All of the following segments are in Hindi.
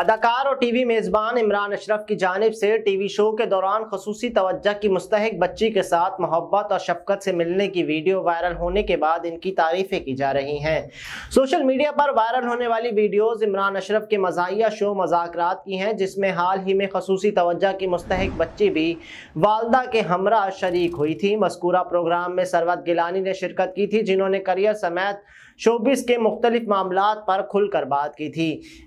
अदाकार और टीवी मेज़बान इमरान अशरफ की जानब से टीवी शो के दौरान खसूसी तवज्जह की मुस्तक बच्ची के साथ मोहब्बत और शफकत से मिलने की वीडियो वायरल होने के बाद इनकी तारीफ़ें की जा रही हैं सोशल मीडिया पर वायरल होने वाली वीडियोज़ इमरान अशरफ के मजा शो मजाकरात की हैं जिसमें हाल ही में खसूसी तवज्जह की मुस्तक बच्ची भी वालदा के हमरा शरीक हुई थी मस्कूरा प्रोग्राम में सरवत गिलानी ने शिरकत की थी जिन्होंने करियर समेत शोबिस के मुख्तलिफ मामला पर खुलकर बात की थी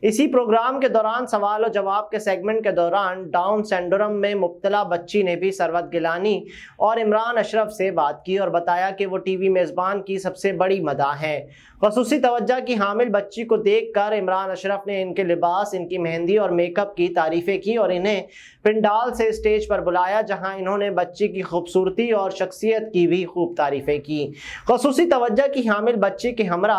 इसी प्रोग्राम के दौरान दौरान सवाल और जवाब के सेगमेंट के दौरान डाउन सेंड्रोम में मुबतला बच्ची ने भी सरवत गिलानी और इमरान अशरफ से बात की और बताया कि वो टी वी मेज़बान की सबसे बड़ी मदा है खसूसी तवज्जा की हामिल बच्ची को देख कर इमरान अशरफ ने इनके लिबास इनकी मेहंदी और मेकअप की तारीफ़ें की और इन्हें पिंडाल से स्टेज पर बुलाया जहाँ इन्होंने बच्ची की खूबसूरती और शख्सियत की भी खूब तारीफ़ें की खसूसी तवज्जा की हामिल बच्ची के हमरा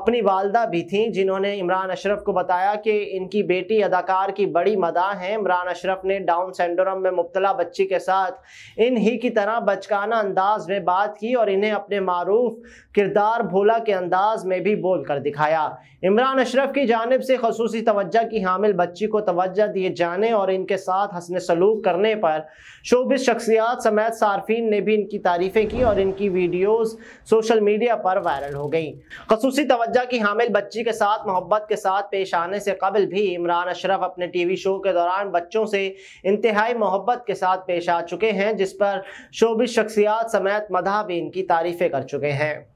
अपनी वालदा भी थी जिन्होंने इमरान अशरफ को बताया कि इनकी बेटी अदाकार की बड़ी मदा है इमरान अशरफ ने डाउन सेंड्रोम में मुबतला बच्ची के साथ इन ही की तरह बचकाना अंदाज में बात की और इन्हें अपने मरूफ किरदार भोला के अंदाज में भी बोल कर दिखाया इमरान अशरफ की जानब से खसूसी तोज्जह की हामिल बच्ची को तोज्जा दिए जाने और इनके साथ हंसने सलूक करने पर शोबिस शख्सियात समेत सार्फिन ने भी इनकी तारीफ़ें की और इनकी वीडियोज़ सोशल मीडिया पर वायरल हो गई खसूसी तोज्जा की हामिल बच्ची के साथ मोहब्बत के साथ पेश आने से कबल भी इमरान अशरफ अपने टीवी शो के दौरान बच्चों से इंतहाई मोहब्बत के साथ पेश आ चुके हैं जिस पर शोबी शख्सियात समेत मदा भी इनकी तारीफ़ें कर चुके हैं